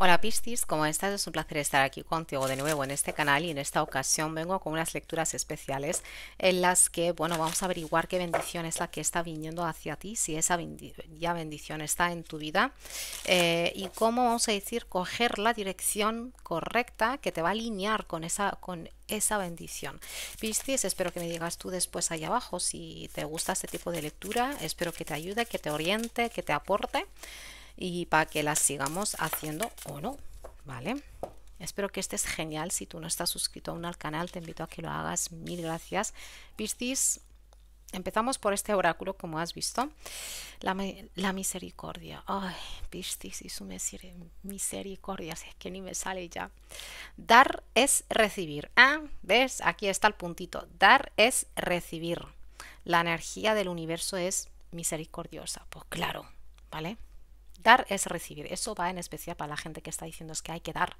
Hola Piscis, ¿cómo estás? Es un placer estar aquí contigo de nuevo en este canal y en esta ocasión vengo con unas lecturas especiales en las que, bueno, vamos a averiguar qué bendición es la que está viniendo hacia ti, si esa bendición está en tu vida eh, y cómo vamos a decir coger la dirección correcta que te va a alinear con esa, con esa bendición. Piscis, espero que me digas tú después ahí abajo si te gusta este tipo de lectura, espero que te ayude, que te oriente, que te aporte y para que las sigamos haciendo o no, ¿vale? Espero que este es genial. Si tú no estás suscrito aún al canal, te invito a que lo hagas. Mil gracias. Piscis, empezamos por este oráculo, como has visto. La, misericordia. Ay, Piscis y su misericordia. es que ni me sale ya. Dar es recibir. Ah, ¿Ves? Aquí está el puntito. Dar es recibir. La energía del universo es misericordiosa. Pues claro, ¿vale? Dar es recibir. Eso va en especial para la gente que está diciendo es que hay que dar,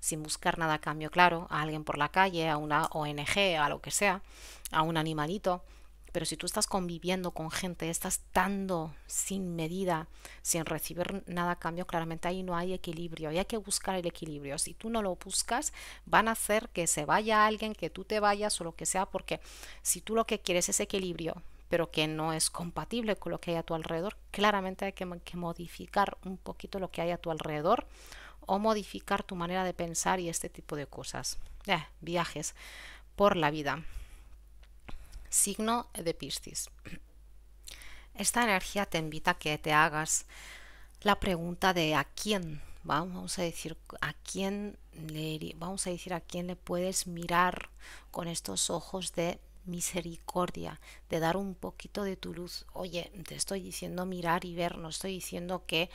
sin buscar nada a cambio, claro, a alguien por la calle, a una ONG, a lo que sea, a un animalito. Pero si tú estás conviviendo con gente, estás dando sin medida, sin recibir nada a cambio, claramente ahí no hay equilibrio y hay que buscar el equilibrio. Si tú no lo buscas, van a hacer que se vaya alguien, que tú te vayas o lo que sea, porque si tú lo que quieres es equilibrio, pero que no es compatible con lo que hay a tu alrededor, claramente hay que, modificar un poquito lo que hay a tu alrededor o modificar tu manera de pensar y este tipo de cosas. viajes por la vida. Signo de Piscis. Esta energía te invita a que te hagas la pregunta de a quién, vamos a decir, a quién le vamos a decir a quién le puedes mirar con estos ojos de misericordia, de dar un poquito de tu luz. Oye, te estoy diciendo mirar y ver, no estoy diciendo que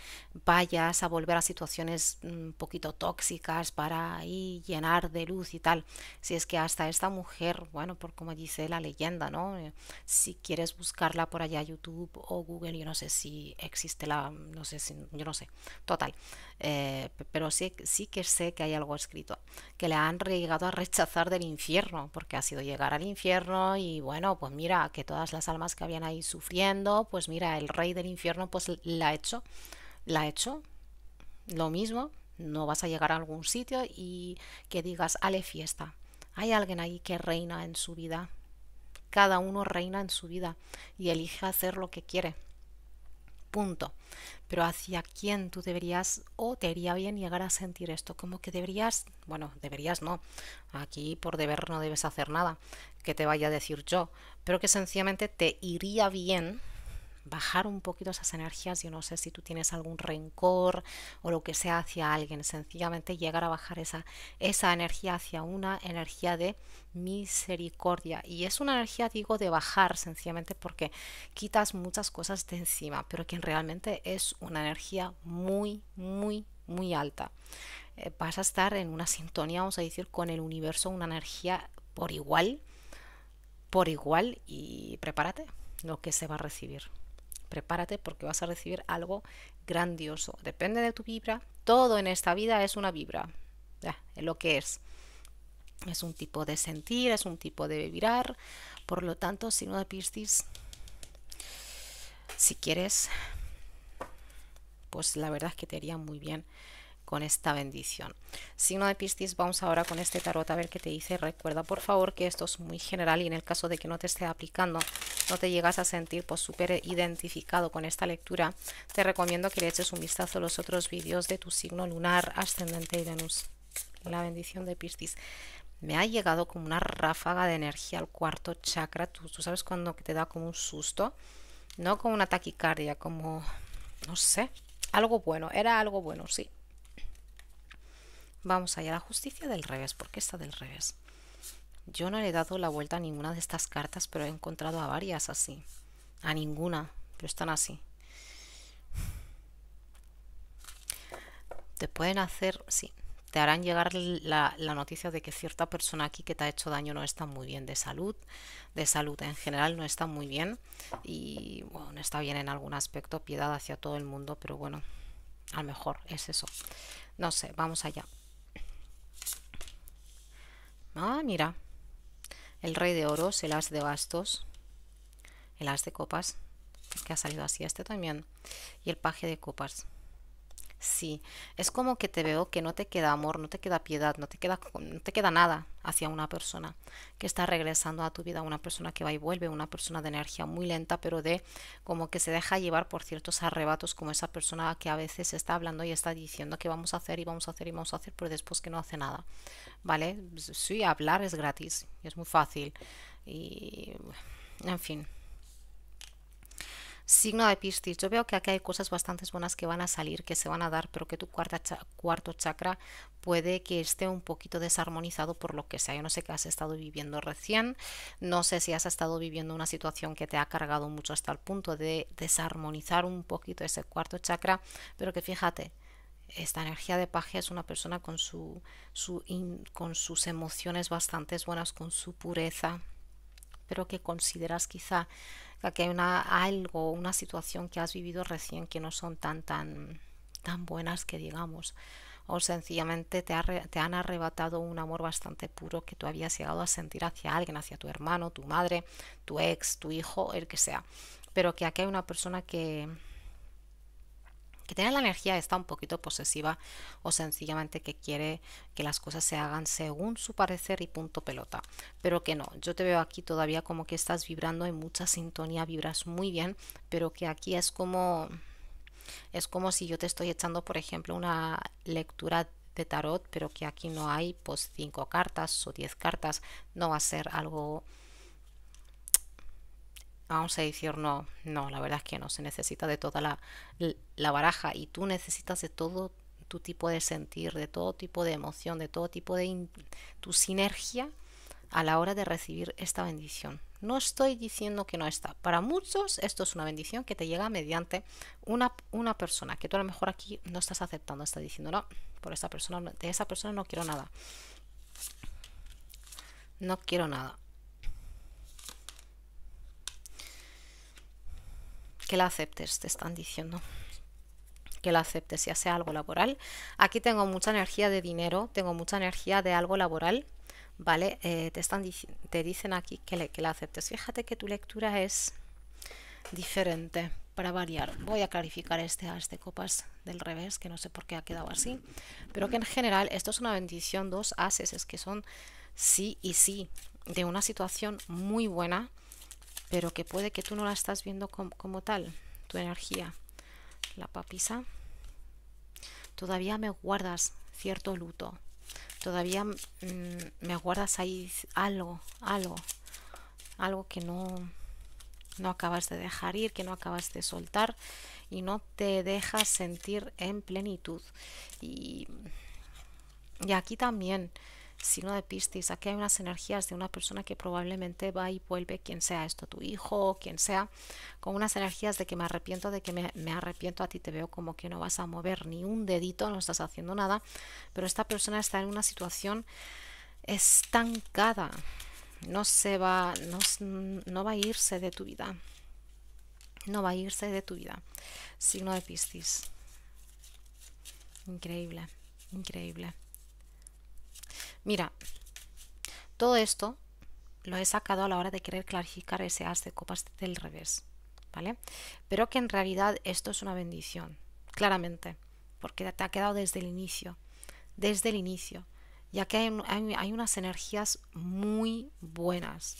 vayas a volver a situaciones un mm, poquito tóxicas para ahí llenar de luz y tal. Si es que hasta esta mujer, bueno, por como dice la leyenda, ¿no? Eh, si quieres buscarla por allá YouTube o Google, yo no sé si existe la, no sé si, yo no sé, total. Eh, pero sí, sí que sé que hay algo escrito, que le han llegado a rechazar del infierno, porque ha sido llegar al infierno, y bueno, pues mira, que todas las almas que habían ahí sufriendo, pues mira, el rey del infierno pues la ha hecho, la ha hecho, lo mismo, no vas a llegar a algún sitio y que digas, ale fiesta, hay alguien ahí que reina en su vida, cada uno reina en su vida y elige hacer lo que quiere punto. Pero hacia quién tú deberías o te iría bien llegar a sentir esto, como que deberías, bueno, deberías no, aquí por deber no debes hacer nada que te vaya a decir yo, pero que sencillamente te iría bien bajar un poquito esas energías. Yo no sé si tú tienes algún rencor o lo que sea hacia alguien, sencillamente llegar a bajar esa, esa energía hacia una energía de misericordia. Y es una energía, digo, de bajar, sencillamente porque quitas muchas cosas de encima, pero que realmente es una energía muy, muy, muy alta. Eh, vas a estar en una sintonía, vamos a decir, con el universo, una energía por igual, por igual y prepárate lo que se va a recibir prepárate porque vas a recibir algo grandioso. Depende de tu vibra. Todo en esta vida es una vibra. es lo que es. Es un tipo de sentir, es un tipo de vibrar. Por lo tanto, si no Piscis, si quieres, pues la verdad es que te haría muy bien con esta bendición. Signo de Piscis, vamos ahora con este tarot a ver qué te dice. Recuerda por favor que esto es muy general y en el caso de que no te esté aplicando, no te llegas a sentir por pues, súper identificado con esta lectura, te recomiendo que le eches un vistazo a los otros vídeos de tu signo lunar, ascendente y Venus. La bendición de Piscis me ha llegado como una ráfaga de energía al cuarto chakra. Tú, tú, sabes cuando te da como un susto, no como una taquicardia, como, no sé, algo bueno, era algo bueno, sí. Vamos allá, la justicia del revés, ¿por qué está del revés? Yo no le he dado la vuelta a ninguna de estas cartas, pero he encontrado a varias así. A ninguna, pero están así. Te pueden hacer, sí, te harán llegar la, noticia de que cierta persona aquí que te ha hecho daño no está muy bien de salud, de salud en general no está muy bien y bueno, no está bien en algún aspecto, piedad hacia todo el mundo, pero bueno, a lo mejor es eso. No sé, vamos allá. Ah, mira, el rey de oros, el as de bastos, el as de copas, que ha salido así este también, y el paje de copas. Sí, es como que te veo que no te queda amor, no te queda piedad, no te queda, no te queda nada hacia una persona que está regresando a tu vida, una persona que va y vuelve, una persona de energía muy lenta, pero de como que se deja llevar por ciertos arrebatos, como esa persona que a veces está hablando y está diciendo que vamos a hacer y vamos a hacer y vamos a hacer, pero después que no hace nada. ¿Vale? Sí, hablar es gratis, es muy fácil. Y en fin, Signo de Piscis, yo veo que aquí hay cosas bastante buenas que van a salir, que se van a dar, pero que tu cuarta cuarto chakra puede que esté un poquito desarmonizado por lo que sea. Yo no sé qué has estado viviendo recién, no sé si has estado viviendo una situación que te ha cargado mucho hasta el punto de desarmonizar un poquito ese cuarto chakra, pero que fíjate, esta energía de paje es una persona con, su, su con sus emociones bastante buenas, con su pureza, pero que consideras quizá que hay una, algo, una situación que has vivido recién que no son tan, tan, tan buenas que digamos. O sencillamente te, te han arrebatado un amor bastante puro que tú habías llegado a sentir hacia alguien, hacia tu hermano, tu madre, tu ex, tu hijo, el que sea. Pero que aquí hay una persona que, la energía está un poquito posesiva o sencillamente que quiere que las cosas se hagan según su parecer y punto pelota. Pero que no, yo te veo aquí todavía como que estás vibrando en mucha sintonía, vibras muy bien, pero que aquí es como es como si yo te estoy echando, por ejemplo, una lectura de tarot, pero que aquí no hay pues cinco cartas o diez cartas, no va a ser algo vamos a decir no, no, la verdad es que no, se necesita de toda la, baraja y tú necesitas de todo tu tipo de sentir, de todo tipo de emoción, de todo tipo de tu sinergia a la hora de recibir esta bendición. No estoy diciendo que no está. Para muchos esto es una bendición que te llega mediante una, una persona que tú a lo mejor aquí no estás aceptando, estás diciendo no, por esa persona, de esa persona no quiero nada. No quiero nada. que la aceptes, te están diciendo. Que la aceptes, ya sea algo laboral. Aquí tengo mucha energía de dinero, tengo mucha energía de algo laboral, ¿vale? Eh, te, están, te dicen aquí que, que la aceptes. Fíjate que tu lectura es diferente para variar. Voy a clarificar este as de copas del revés, que no sé por qué ha quedado así, pero que en general esto es una bendición, dos ases, es que son sí y sí, de una situación muy buena pero que puede que tú no la estás viendo como, tal, tu energía. La papisa. Todavía me guardas cierto luto. Todavía mm, me guardas ahí algo, algo. Algo que no, no acabas de dejar ir, que no acabas de soltar y no te dejas sentir en plenitud. Y, y aquí también signo de Piscis, aquí hay unas energías de una persona que probablemente va y vuelve, quien sea esto, tu hijo, quien sea, con unas energías de que me arrepiento, de que me, arrepiento, a ti te veo como que no vas a mover ni un dedito, no estás haciendo nada, pero esta persona está en una situación estancada, no se va, no, no va a irse de tu vida, no va a irse de tu vida, signo de Piscis. Increíble, increíble. Mira, todo esto lo he sacado a la hora de querer clarificar ese as de copas del revés, ¿vale? Pero que en realidad esto es una bendición, claramente, porque te ha quedado desde el inicio, desde el inicio, ya que hay, unas energías muy buenas,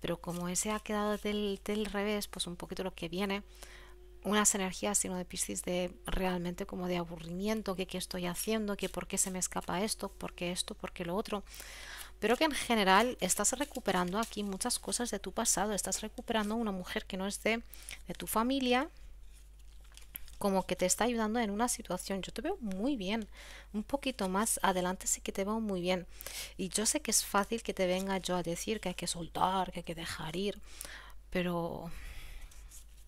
pero como ese ha quedado del revés, pues un poquito lo que viene unas energías, sino de Piscis, de realmente como de aburrimiento, que qué estoy haciendo, que por qué se me escapa esto, por qué esto, por qué lo otro. Pero que en general estás recuperando aquí muchas cosas de tu pasado, estás recuperando una mujer que no es de, de tu familia, como que te está ayudando en una situación. Yo te veo muy bien. Un poquito más adelante sí que te veo muy bien. Y yo sé que es fácil que te venga yo a decir que hay que soltar, que hay que dejar ir. Pero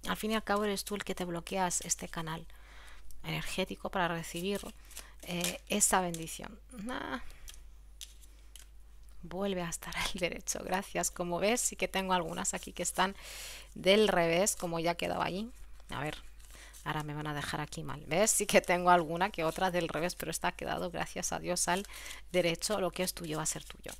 al fin y al cabo eres tú el que te bloqueas este canal energético para recibir eh, esa esta bendición. Vuelve a estar al derecho, gracias. Como ves, sí que tengo algunas aquí que están del revés, como ya quedaba allí. A ver, ahora me van a dejar aquí mal. ¿Ves? Sí que tengo alguna que otra del revés, pero está quedado, gracias a Dios, al derecho. Lo que es tuyo va a ser tuyo.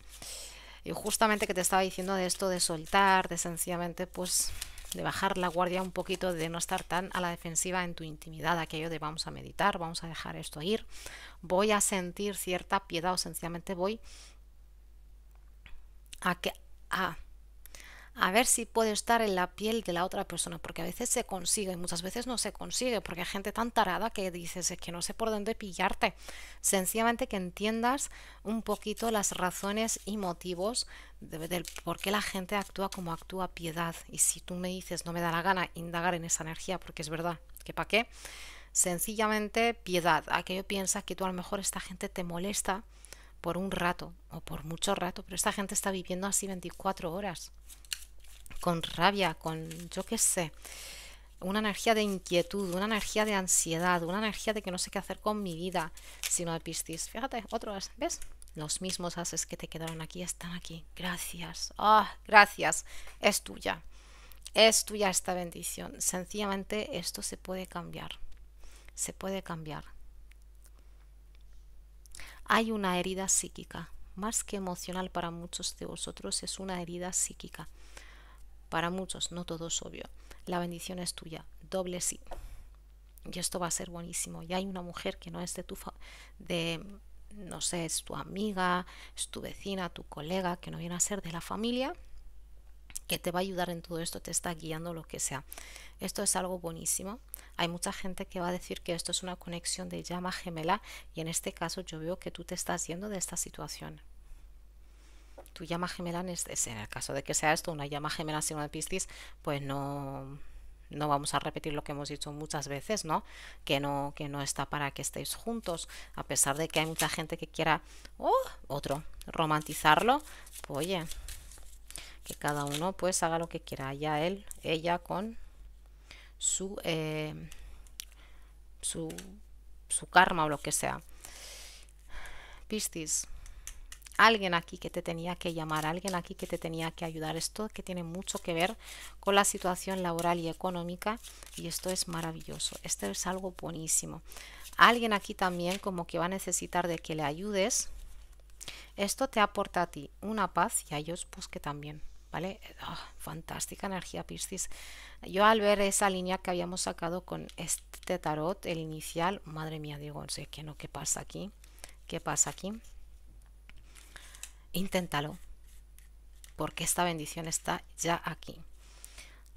Y justamente que te estaba diciendo de esto de soltar, de sencillamente, pues de bajar la guardia un poquito, de no estar tan a la defensiva en tu intimidad, aquello de vamos a meditar, vamos a dejar esto ir, voy a sentir cierta piedad o sencillamente voy a que a a ver si puede estar en la piel de la otra persona, porque a veces se consigue y muchas veces no se consigue, porque hay gente tan tarada que dices es que no sé por dónde pillarte. Sencillamente que entiendas un poquito las razones y motivos de, por qué la gente actúa como actúa piedad. Y si tú me dices no me da la gana indagar en esa energía, porque es verdad, que para qué, sencillamente piedad. Aquello piensa que tú a lo mejor esta gente te molesta por un rato o por mucho rato, pero esta gente está viviendo así 24 horas con rabia, con yo qué sé, una energía de inquietud, una energía de ansiedad, una energía de que no sé qué hacer con mi vida, sino de Piscis. Fíjate, otros, ¿ves? Los mismos ases que te quedaron aquí están aquí. Gracias. Ah, gracias. Es tuya. Es tuya esta bendición. Sencillamente esto se puede cambiar. Se puede cambiar. Hay una herida psíquica, más que emocional para muchos de vosotros, es una herida psíquica. Para muchos, no todo es obvio. La bendición es tuya, doble sí. Y esto va a ser buenísimo. Y hay una mujer que no es de tu, de, no sé, es tu amiga, es tu vecina, tu colega, que no viene a ser de la familia, que te va a ayudar en todo esto, te está guiando lo que sea. Esto es algo buenísimo. Hay mucha gente que va a decir que esto es una conexión de llama gemela y en este caso yo veo que tú te estás yendo de esta situación tu llama gemela, en, este, en el caso de que sea esto, una llama gemela sino de Piscis, pues no, no vamos a repetir lo que hemos dicho muchas veces, ¿no? Que no, que no está para que estéis juntos, a pesar de que hay mucha gente que quiera, oh, otro, romantizarlo, pues, oye, que cada uno pues haga lo que quiera, ya él, ella con su, eh, su, su karma o lo que sea. Pistis alguien aquí que te tenía que llamar, alguien aquí que te tenía que ayudar. Esto que tiene mucho que ver con la situación laboral y económica y esto es maravilloso. Esto es algo buenísimo. Alguien aquí también como que va a necesitar de que le ayudes. Esto te aporta a ti una paz y a ellos pues que también. ¿Vale? Ah, fantástica energía Piscis. Yo al ver esa línea que habíamos sacado con este tarot, el inicial, madre mía, digo, sé no, ¿qué pasa aquí? ¿Qué pasa aquí? Inténtalo, porque esta bendición está ya aquí.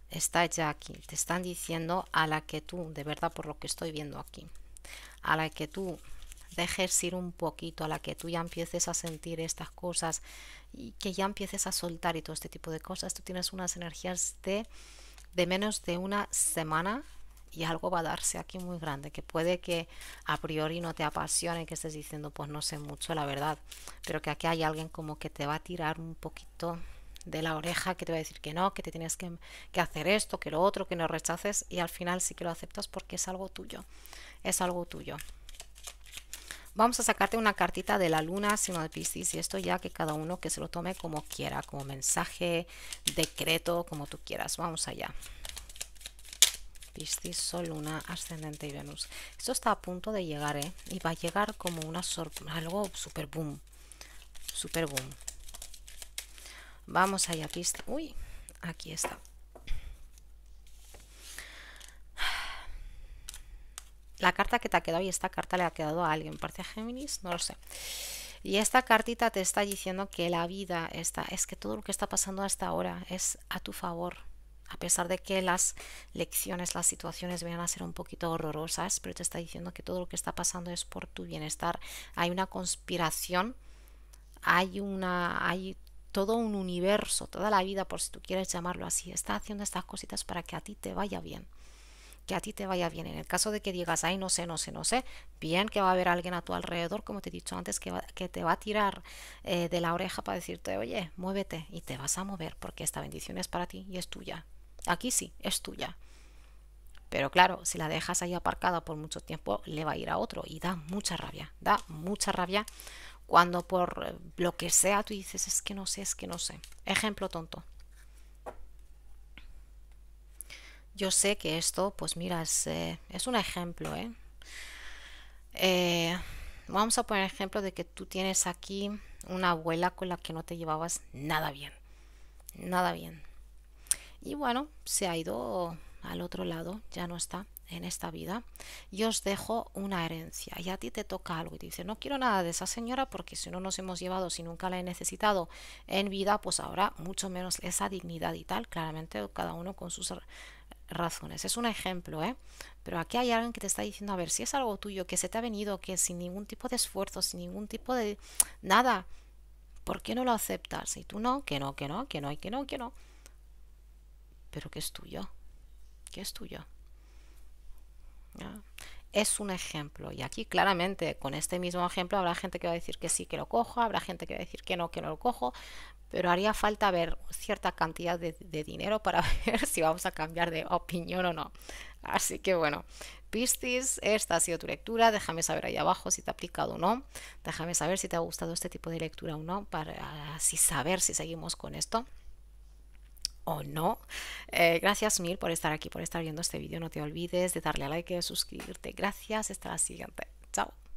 Está ya aquí. Te están diciendo a la que tú, de verdad por lo que estoy viendo aquí, a la que tú dejes ir un poquito, a la que tú ya empieces a sentir estas cosas y que ya empieces a soltar y todo este tipo de cosas, tú tienes unas energías de, de menos de una semana y algo va a darse aquí muy grande, que puede que a priori no te apasione, que estés diciendo, pues no sé mucho, la verdad, pero que aquí hay alguien como que te va a tirar un poquito de la oreja, que te va a decir que no, que te tienes que, que hacer esto, que lo otro, que no rechaces, y al final sí que lo aceptas porque es algo tuyo, es algo tuyo. Vamos a sacarte una cartita de la luna, sino de Piscis, y esto ya que cada uno que se lo tome como quiera, como mensaje, decreto, como tú quieras. Vamos allá. Piscis, Sol, Luna, Ascendente y Venus. Esto está a punto de llegar, ¿eh? Y va a llegar como una sorpresa, algo super boom. Super boom. Vamos allá, Piscis. Uy, aquí está. La carta que te ha quedado y esta carta le ha quedado a alguien, parte a Géminis, no lo sé. Y esta cartita te está diciendo que la vida está, es que todo lo que está pasando hasta ahora es a tu favor a pesar de que las lecciones, las situaciones Vayan a ser un poquito horrorosas, pero te está diciendo que todo lo que está pasando es por tu bienestar. Hay una conspiración, hay una, hay todo un universo, toda la vida, por si tú quieres llamarlo así, está haciendo estas cositas para que a ti te vaya bien. Que a ti te vaya bien. En el caso de que digas, ay, no sé, no sé, no sé, bien que va a haber alguien a tu alrededor, como te he dicho antes, que, te va a tirar eh, de la oreja para decirte, oye, muévete y te vas a mover porque esta bendición es para ti y es tuya. Aquí sí, es tuya. Pero claro, si la dejas ahí aparcada por mucho tiempo, le va a ir a otro y da mucha rabia, da mucha rabia cuando por eh, lo que sea tú dices, es que no sé, es que no sé. Ejemplo tonto. Yo sé que esto, pues mira, es, eh, un ejemplo, ¿eh? eh, Vamos a poner ejemplo de que tú tienes aquí una abuela con la que no te llevabas nada bien, nada bien y bueno, se ha ido al otro lado, ya no está en esta vida. y os dejo una herencia y a ti te toca algo y te dice, no quiero nada de esa señora porque si no nos hemos llevado, si nunca la he necesitado en vida, pues ahora mucho menos esa dignidad y tal, claramente cada uno con sus razones. Es un ejemplo, ¿eh? Pero aquí hay alguien que te está diciendo, a ver, si es algo tuyo, que se te ha venido, que sin ningún tipo de esfuerzo, sin ningún tipo de nada, ¿por qué no lo aceptas? Y tú no, que no, que no, que no, que no, que no pero que es tuyo, que es tuyo. Es un ejemplo. Y aquí claramente, con este mismo ejemplo, habrá gente que va a decir que sí, que lo cojo, habrá gente que va a decir que no, que no lo cojo, pero haría falta ver cierta cantidad de, de dinero para ver si vamos a cambiar de opinión o no. Así que bueno, Piscis, esta ha sido tu lectura. Déjame saber ahí abajo si te ha aplicado o no. Déjame saber si te ha gustado este tipo de lectura o no, para así saber si seguimos con esto o no. Eh, gracias mil por estar aquí, por estar viendo este vídeo. No te olvides de darle a like y de suscribirte. Gracias, hasta la siguiente. Chao.